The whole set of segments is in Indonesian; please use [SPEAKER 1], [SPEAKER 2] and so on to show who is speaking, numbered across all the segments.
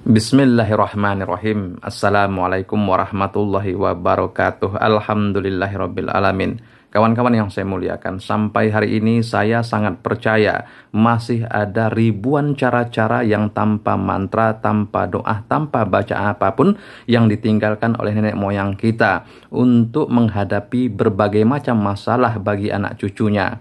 [SPEAKER 1] Bismillahirrahmanirrahim. Assalamualaikum warahmatullahi wabarakatuh. Alhamdulillahirrabbilalamin. Kawan-kawan yang saya muliakan, sampai hari ini saya sangat percaya masih ada ribuan cara-cara yang tanpa mantra, tanpa doa, tanpa baca apapun yang ditinggalkan oleh nenek moyang kita untuk menghadapi berbagai macam masalah bagi anak cucunya.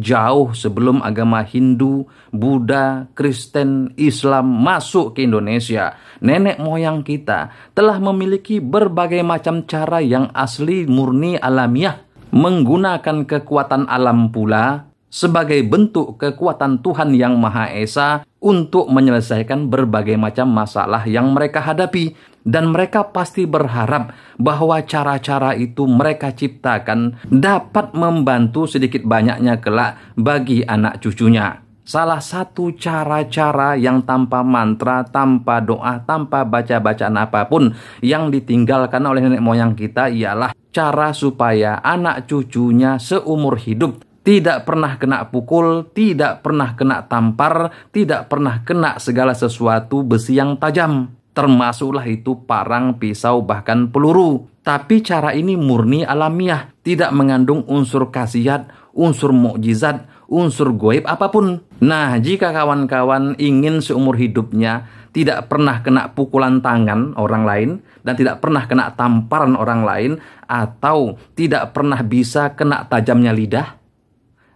[SPEAKER 1] jauh sebelum agama Hindu, Buddha, Kristen, Islam masuk ke Indonesia. Nenek moyang kita telah memiliki berbagai macam cara yang asli murni alamiah menggunakan kekuatan alam pula sebagai bentuk kekuatan Tuhan Yang Maha Esa untuk menyelesaikan berbagai macam masalah yang mereka hadapi dan mereka pasti berharap bahwa cara-cara itu mereka ciptakan dapat membantu sedikit banyaknya kelak bagi anak cucunya. Salah satu cara-cara yang tanpa mantra, tanpa doa, tanpa baca-bacaan apapun yang ditinggalkan oleh nenek moyang kita ialah cara supaya anak cucunya seumur hidup tidak pernah kena pukul, tidak pernah kena tampar, tidak pernah kena segala sesuatu besi yang tajam termasuklah itu parang, pisau, bahkan peluru. Tapi cara ini murni alamiah, tidak mengandung unsur khasiat, unsur mukjizat, unsur goib apapun. Nah, jika kawan-kawan ingin seumur hidupnya tidak pernah kena pukulan tangan orang lain dan tidak pernah kena tamparan orang lain atau tidak pernah bisa kena tajamnya lidah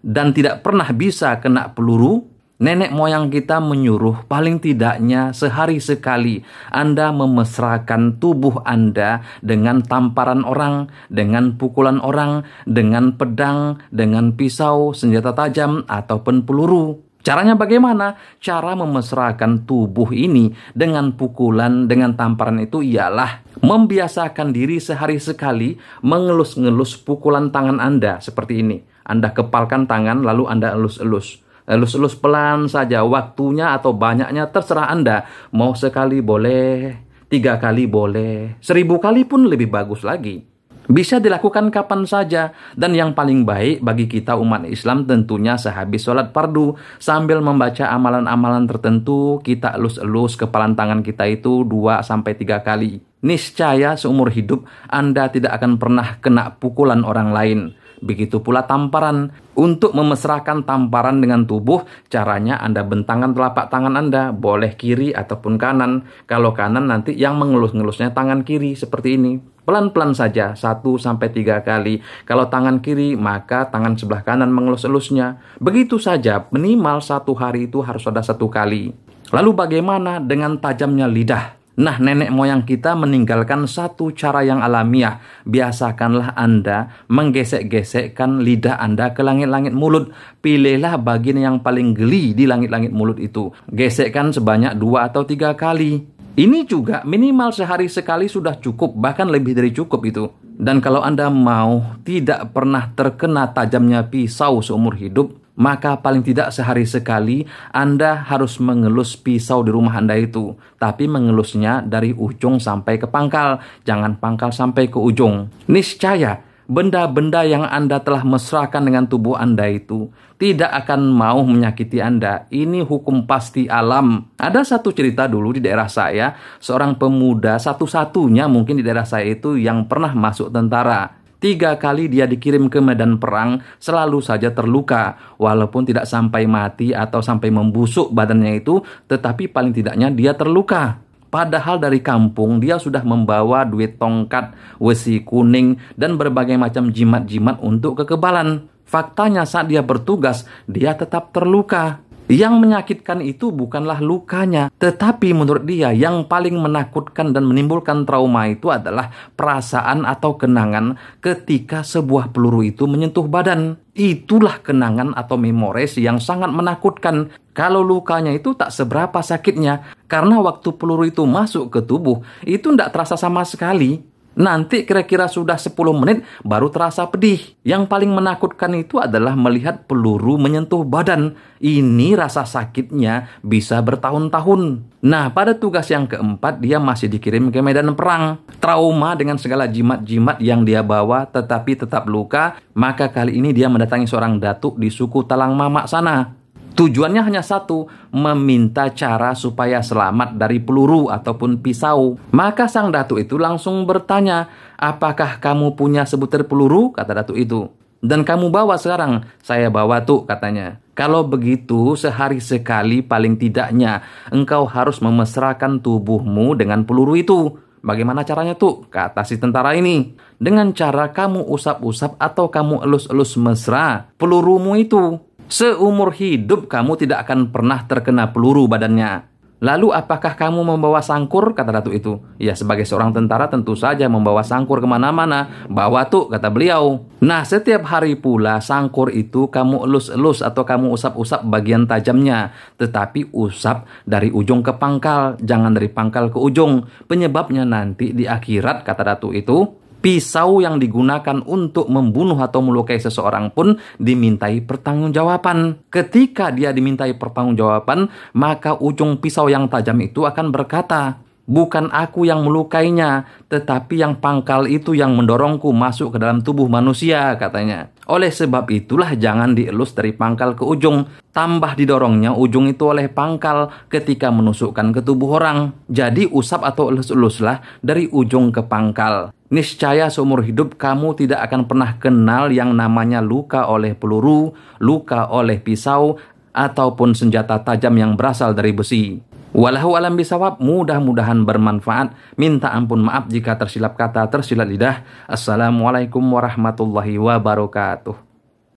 [SPEAKER 1] dan tidak pernah bisa kena peluru Nenek moyang kita menyuruh paling tidaknya sehari sekali Anda memesrakan tubuh Anda dengan tamparan orang, dengan pukulan orang, dengan pedang, dengan pisau, senjata tajam, ataupun peluru. Caranya bagaimana? Cara memesrakan tubuh ini dengan pukulan, dengan tamparan itu ialah membiasakan diri sehari sekali mengelus-ngelus pukulan tangan Anda seperti ini. Anda kepalkan tangan lalu Anda elus-elus Eh, Lulus elus pelan saja waktunya atau banyaknya terserah Anda mau sekali boleh tiga kali boleh seribu kali pun lebih bagus lagi bisa dilakukan kapan saja dan yang paling baik bagi kita umat Islam tentunya sehabis sholat fardu sambil membaca amalan-amalan tertentu kita elus-elus kepalan tangan kita itu dua sampai tiga kali. Niscaya seumur hidup Anda tidak akan pernah kena pukulan orang lain. Begitu pula tamparan. Untuk memesrakan tamparan dengan tubuh, caranya Anda bentangkan telapak tangan Anda, boleh kiri ataupun kanan. Kalau kanan nanti yang mengelus-ngelusnya tangan kiri seperti ini. Pelan-pelan saja, 1 sampai tiga kali. Kalau tangan kiri, maka tangan sebelah kanan mengelus-elusnya. Begitu saja, minimal satu hari itu harus ada satu kali. Lalu bagaimana dengan tajamnya lidah? Nah, nenek moyang kita meninggalkan satu cara yang alamiah. Biasakanlah Anda menggesek-gesekkan lidah Anda ke langit-langit mulut. Pilihlah bagian yang paling geli di langit-langit mulut itu. Gesekkan sebanyak dua atau tiga kali. Ini juga minimal sehari sekali sudah cukup, bahkan lebih dari cukup itu. Dan kalau Anda mau tidak pernah terkena tajamnya pisau seumur hidup, maka paling tidak sehari sekali Anda harus mengelus pisau di rumah Anda itu. Tapi mengelusnya dari ujung sampai ke pangkal, jangan pangkal sampai ke ujung. Niscaya benda-benda yang Anda telah mesrakan dengan tubuh Anda itu tidak akan mau menyakiti Anda. Ini hukum pasti alam. Ada satu cerita dulu di daerah saya, seorang pemuda satu-satunya mungkin di daerah saya itu yang pernah masuk tentara. Tiga kali dia dikirim ke medan perang, selalu saja terluka. Walaupun tidak sampai mati atau sampai membusuk badannya itu, tetapi paling tidaknya dia terluka. Padahal dari kampung dia sudah membawa duit tongkat, wesi kuning, dan berbagai macam jimat-jimat untuk kekebalan. Faktanya saat dia bertugas, dia tetap terluka. Yang menyakitkan itu bukanlah lukanya, tetapi menurut dia yang paling menakutkan dan menimbulkan trauma itu adalah perasaan atau kenangan ketika sebuah peluru itu menyentuh badan. Itulah kenangan atau memores yang sangat menakutkan. Kalau lukanya itu tak seberapa sakitnya, karena waktu peluru itu masuk ke tubuh, itu tidak terasa sama sekali. Nanti kira-kira sudah 10 menit baru terasa pedih. Yang paling menakutkan itu adalah melihat peluru menyentuh badan. Ini rasa sakitnya bisa bertahun-tahun. Nah, pada tugas yang keempat dia masih dikirim ke medan perang. Trauma dengan segala jimat-jimat yang dia bawa tetapi tetap luka, maka kali ini dia mendatangi seorang datuk di suku Talang Mamak sana. Tujuannya hanya satu, meminta cara supaya selamat dari peluru ataupun pisau. Maka sang datu itu langsung bertanya, apakah kamu punya sebutir peluru? Kata datu itu. Dan kamu bawa sekarang? Saya bawa tuh katanya. Kalau begitu, sehari sekali paling tidaknya engkau harus memesrakan tubuhmu dengan peluru itu. Bagaimana caranya tuh? Kata si tentara ini. Dengan cara kamu usap-usap atau kamu elus-elus mesra pelurumu itu. Seumur hidup kamu tidak akan pernah terkena peluru badannya. Lalu apakah kamu membawa sangkur? Kata Ratu itu. Ya sebagai seorang tentara tentu saja membawa sangkur kemana-mana. Bawa tuh, kata beliau. Nah setiap hari pula sangkur itu kamu elus-elus atau kamu usap-usap bagian tajamnya. Tetapi usap dari ujung ke pangkal, jangan dari pangkal ke ujung. Penyebabnya nanti di akhirat, kata Ratu itu, pisau yang digunakan untuk membunuh atau melukai seseorang pun dimintai pertanggungjawaban. Ketika dia dimintai pertanggungjawaban, maka ujung pisau yang tajam itu akan berkata, Bukan aku yang melukainya, tetapi yang pangkal itu yang mendorongku masuk ke dalam tubuh manusia, katanya. Oleh sebab itulah jangan dielus dari pangkal ke ujung. Tambah didorongnya ujung itu oleh pangkal ketika menusukkan ke tubuh orang. Jadi usap atau elus-eluslah dari ujung ke pangkal. Niscaya seumur hidup kamu tidak akan pernah kenal yang namanya luka oleh peluru, luka oleh pisau, ataupun senjata tajam yang berasal dari besi. Walahu alam bisawab, mudah-mudahan bermanfaat. Minta ampun maaf jika tersilap kata, tersilap lidah. Assalamualaikum warahmatullahi wabarakatuh.